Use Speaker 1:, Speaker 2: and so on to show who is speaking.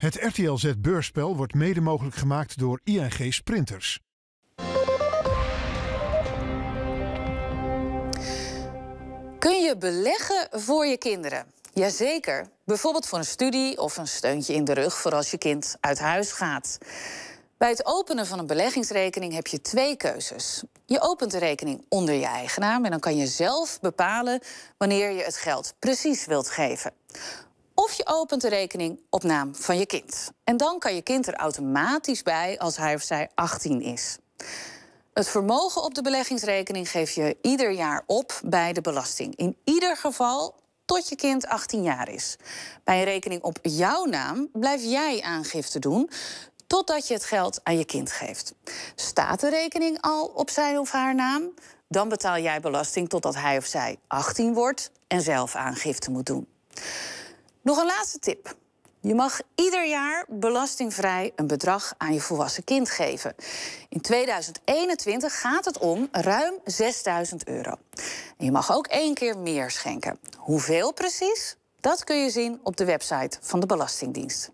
Speaker 1: Het RTLZ beursspel wordt mede mogelijk gemaakt door ING Sprinters. Kun je beleggen voor je kinderen? Jazeker, bijvoorbeeld voor een studie of een steuntje in de rug voor als je kind uit huis gaat. Bij het openen van een beleggingsrekening heb je twee keuzes. Je opent de rekening onder je eigen naam en dan kan je zelf bepalen wanneer je het geld precies wilt geven opent de rekening op naam van je kind. En dan kan je kind er automatisch bij als hij of zij 18 is. Het vermogen op de beleggingsrekening geef je ieder jaar op bij de belasting. In ieder geval tot je kind 18 jaar is. Bij een rekening op jouw naam blijf jij aangifte doen totdat je het geld aan je kind geeft. Staat de rekening al op zijn of haar naam? Dan betaal jij belasting totdat hij of zij 18 wordt en zelf aangifte moet doen. Nog een laatste tip. Je mag ieder jaar belastingvrij een bedrag aan je volwassen kind geven. In 2021 gaat het om ruim 6000 euro. je mag ook één keer meer schenken. Hoeveel precies? Dat kun je zien op de website van de Belastingdienst.